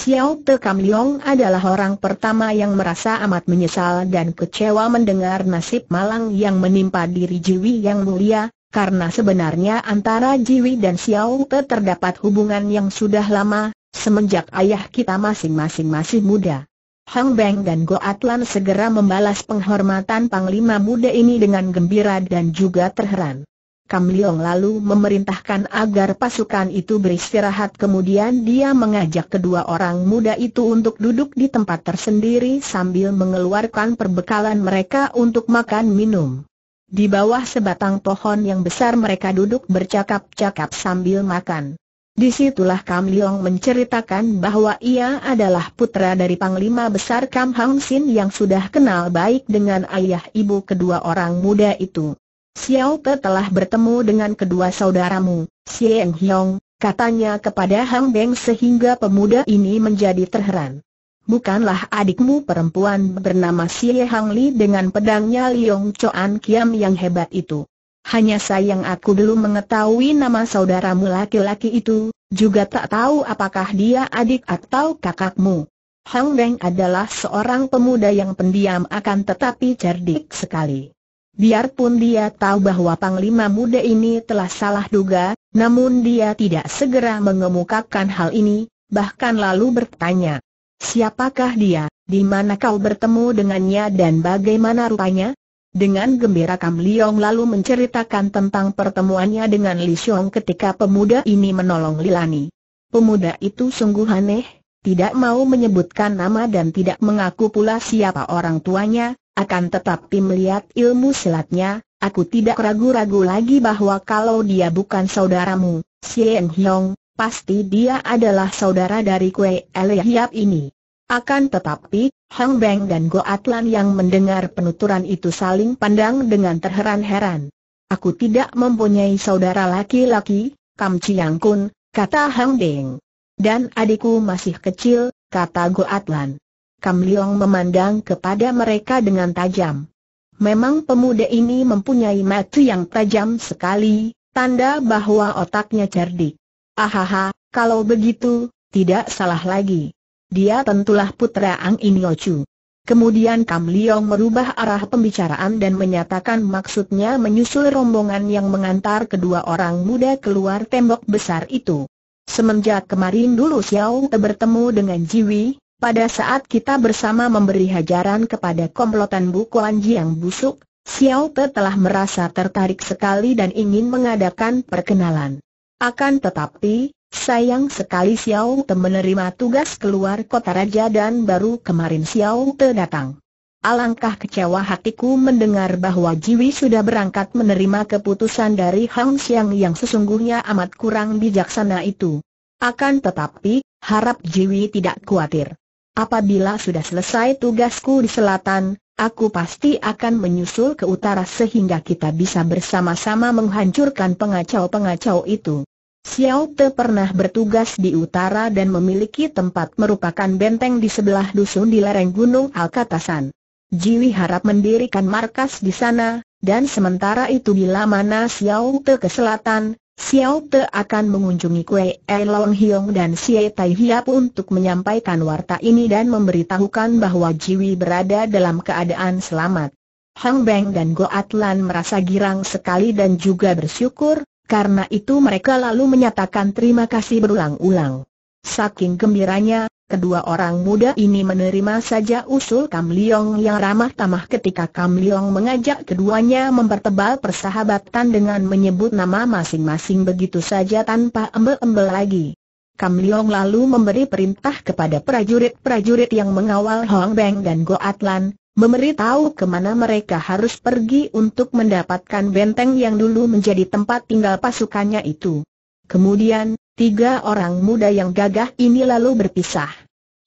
Xiao Te Kam Leong adalah orang pertama yang merasa amat menyesal dan kecewa mendengar nasib malang yang menimpa diri Jiwi yang mulia, karena sebenarnya antara Jiwi dan Xiao Te terdapat hubungan yang sudah lama, semenjak ayah kita masing-masing masih muda. Hang Beng dan Go Atlan segera membalas penghormatan Panglima muda ini dengan gembira dan juga terheran. Kam Leong lalu memerintahkan agar pasukan itu beristirahat kemudian dia mengajak kedua orang muda itu untuk duduk di tempat tersendiri sambil mengeluarkan perbekalan mereka untuk makan minum. Di bawah sebatang pohon yang besar mereka duduk bercakap-cakap sambil makan. Disitulah Kam Leong menceritakan bahwa ia adalah putra dari Panglima Besar Kam Hang Sin yang sudah kenal baik dengan ayah ibu kedua orang muda itu. Xiao Pe telah bertemu dengan kedua saudaramu, Xiang Hyong, katanya kepada Hang Beng sehingga pemuda ini menjadi terheran. Bukanlah adikmu perempuan bernama Xie Hang Li dengan pedangnya Liong Choan Kiam yang hebat itu. Hanya sayang aku dulu mengetahui nama saudaramu laki-laki itu, juga tak tahu apakah dia adik atau kakakmu. Hang Beng adalah seorang pemuda yang pendiam akan tetapi cerdik sekali. Biarpun dia tahu bahwa Panglima muda ini telah salah duga, namun dia tidak segera mengemukakan hal ini, bahkan lalu bertanya, Siapakah dia, di mana kau bertemu dengannya dan bagaimana rupanya? Dengan gembira Kam Liong lalu menceritakan tentang pertemuannya dengan Li Xiong ketika pemuda ini menolong Lilani. Pemuda itu sungguh aneh, tidak mau menyebutkan nama dan tidak mengaku pula siapa orang tuanya, akan tetapi melihat ilmu silatnya, aku tidak ragu-ragu lagi bahwa kalau dia bukan saudaramu, Sien Hyong, pasti dia adalah saudara dari Kue Ele Hiap ini. Akan tetapi, Hang Beng dan Go Atlan yang mendengar penuturan itu saling pandang dengan terheran-heran. Aku tidak mempunyai saudara laki-laki, Kam Chiang Kun, kata Hang Beng. Dan adikku masih kecil, kata Go Atlan. Kam Leong memandang kepada mereka dengan tajam. Memang pemuda ini mempunyai mata yang tajam sekali, tanda bahwa otaknya cerdik. Ahaha, kalau begitu, tidak salah lagi. Dia tentulah putra Ang Inyochu. Kemudian Kam Leong merubah arah pembicaraan dan menyatakan maksudnya menyusul rombongan yang mengantar kedua orang muda keluar tembok besar itu. Semenjak kemarin dulu Xiao bertemu dengan Jiwi, pada saat kita bersama memberi hajaran kepada komplotan Bu Kuan Ji yang busuk, Xiao Te telah merasa tertarik sekali dan ingin mengadakan perkenalan. Akan tetapi, sayang sekali Xiao Te menerima tugas keluar kota raja dan baru kemarin Xiao Te datang. Alangkah kecewa hatiku mendengar bahwa Jiwi sudah berangkat menerima keputusan dari Hang Xiang yang sesungguhnya amat kurang bijaksana itu. Akan tetapi, harap Jiwi tidak khawatir. Apabila sudah selesai tugasku di selatan, aku pasti akan menyusul ke utara sehingga kita bisa bersama-sama menghancurkan pengacau-pengacau itu. Xiao Te pernah bertugas di utara dan memiliki tempat merupakan benteng di sebelah dusun di lereng Gunung Alkatasan. Jiwi harap mendirikan markas di sana, dan sementara itu bila mana Xiao Te ke selatan, Xiao Te akan mengunjungi Kue Long Hiong dan Xie Tai Hiap untuk menyampaikan warta ini dan memberitahukan bahwa Jiwi berada dalam keadaan selamat. Hang Beng dan Go Atlan merasa girang sekali dan juga bersyukur, karena itu mereka lalu menyatakan terima kasih berulang-ulang. Saking gembiranya, kedua orang muda ini menerima saja usul Kam Liong yang ramah tamah ketika Kam Liong mengajak keduanya mempertebal persahabatan dengan menyebut nama masing-masing begitu saja tanpa embel-embel lagi. Kam Liong lalu memberi perintah kepada prajurit-prajurit yang mengawal Hong Beng dan Go Atlan, memberitahu kemana mereka harus pergi untuk mendapatkan benteng yang dulu menjadi tempat tinggal pasukannya itu. Kemudian, tiga orang muda yang gagah ini lalu berpisah.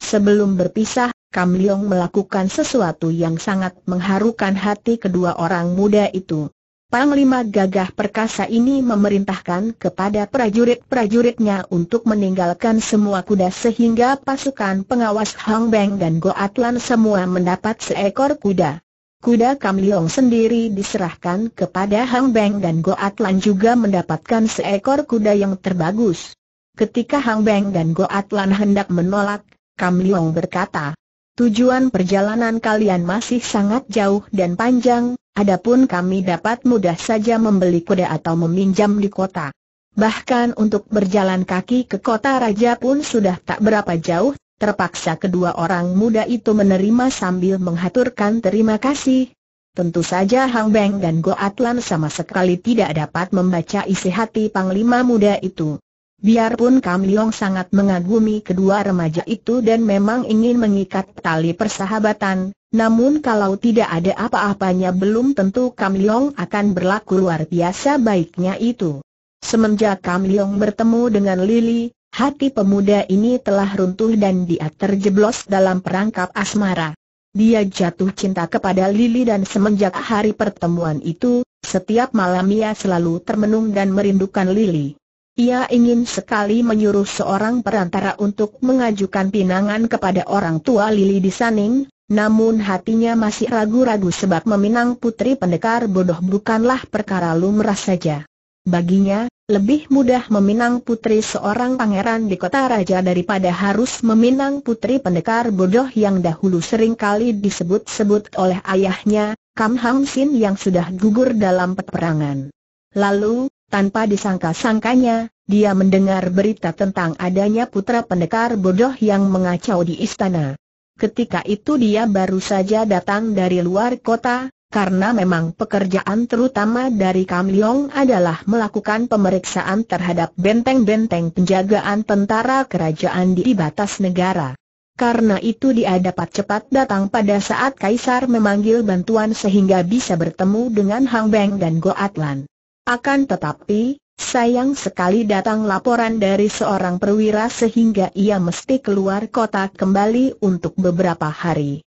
Sebelum berpisah, Kam Leong melakukan sesuatu yang sangat mengharukan hati kedua orang muda itu. Panglima gagah perkasa ini memerintahkan kepada prajurit-prajuritnya untuk meninggalkan semua kuda sehingga pasukan pengawas Hong Beng dan Goatlan semua mendapat seekor kuda. Kuda Kamliong sendiri diserahkan kepada Hang Beng dan Goat Lan juga mendapatkan seekor kuda yang terbagus. Ketika Hang Beng dan Goat Lan hendak menolak, Kamliong berkata, Tujuan perjalanan kalian masih sangat jauh dan panjang, adapun kami dapat mudah saja membeli kuda atau meminjam di kota. Bahkan untuk berjalan kaki ke kota raja pun sudah tak berapa jauh Terpaksa kedua orang muda itu menerima sambil menghaturkan terima kasih. Tentu saja Hang Beng dan Go Atlan sama sekali tidak dapat membaca isi hati panglima muda itu. Biarpun Kam Leong sangat mengagumi kedua remaja itu dan memang ingin mengikat tali persahabatan, namun kalau tidak ada apa-apanya belum tentu Kam Leong akan berlaku luar biasa baiknya itu. Semenjak Kam Leong bertemu dengan Lily. Hati pemuda ini telah runtuh dan dia terjeblos dalam perangkap asmara. Dia jatuh cinta kepada Lily dan semenjak hari pertemuan itu, setiap malam ia selalu termenung dan merindukan Lily. Ia ingin sekali menyuruh seorang perantara untuk mengajukan pinangan kepada orang tua Lily di Saning, namun hatinya masih ragu-ragu sebab meminang putri pendekar bodoh bukanlah perkara lumrah saja. Baginya, lebih mudah meminang putri seorang pangeran di kota raja daripada harus meminang putri pendekar bodoh yang dahulu seringkali disebut-sebut oleh ayahnya, Kam Hang Sin yang sudah gugur dalam peperangan. Lalu, tanpa disangka-sangkanya, dia mendengar berita tentang adanya putra pendekar bodoh yang mengacau di istana. Ketika itu dia baru saja datang dari luar kota, karena memang pekerjaan terutama dari Kam Leong adalah melakukan pemeriksaan terhadap benteng-benteng penjagaan tentara kerajaan di batas negara. Karena itu dia dapat cepat datang pada saat Kaisar memanggil bantuan sehingga bisa bertemu dengan Hang Beng dan Go Atlan. Akan tetapi, sayang sekali datang laporan dari seorang perwira sehingga ia mesti keluar kota kembali untuk beberapa hari.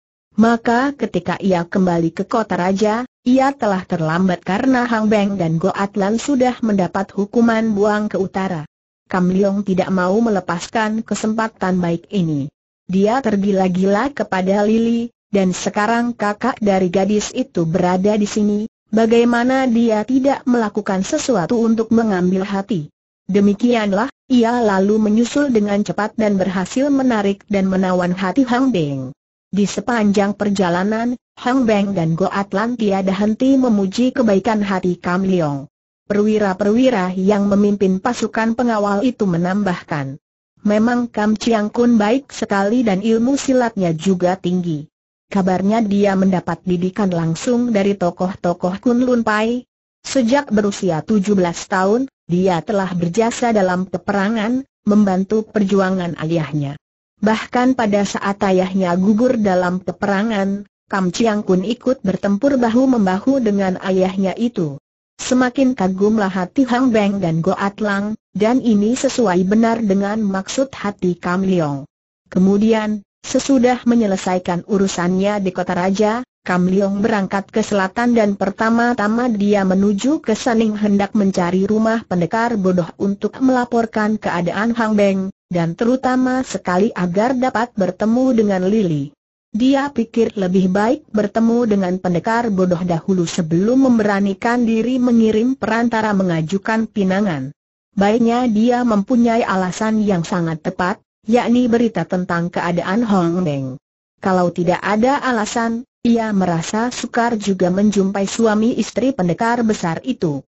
Maka ketika ia kembali ke kota raja, ia telah terlambat karena Hang Beng dan Go Atlan sudah mendapat hukuman buang ke utara. Kam Leong tidak mau melepaskan kesempatan baik ini. Dia tergila-gila kepada Lily, dan sekarang kakak dari gadis itu berada di sini, bagaimana dia tidak melakukan sesuatu untuk mengambil hati. Demikianlah, ia lalu menyusul dengan cepat dan berhasil menarik dan menawan hati Hang Beng. Di sepanjang perjalanan, Hang Beng dan Go Atlan tiada henti memuji kebaikan hati Kam Leong. Perwira-perwira yang memimpin pasukan pengawal itu menambahkan. Memang Kam Chiang Kun baik sekali dan ilmu silatnya juga tinggi. Kabarnya dia mendapat didikan langsung dari tokoh-tokoh Kun Lun Pai. Sejak berusia 17 tahun, dia telah berjasa dalam peperangan, membantu perjuangan ayahnya. Bahkan pada saat ayahnya gugur dalam peperangan, Kam Chiang Kun ikut bertempur bahu-membahu dengan ayahnya itu. Semakin kagumlah hati Hang Beng dan Go At Lang, dan ini sesuai benar dengan maksud hati Kam Leong. Kemudian, sesudah menyelesaikan urusannya di kota raja, Kam Leong berangkat ke selatan dan pertama-tama dia menuju ke Saning hendak mencari rumah pendekar bodoh untuk melaporkan keadaan Hang Beng, dan terutama sekali agar dapat bertemu dengan Lily. Dia pikir lebih baik bertemu dengan pendekar bodoh dahulu sebelum memberanikan diri mengirim perantara mengajukan pinangan. Baiknya dia mempunyai alasan yang sangat tepat, yakni berita tentang keadaan Hong Beng. Kalau tidak ada alasan, ia merasa sukar juga menjumpai suami istri pendekar besar itu.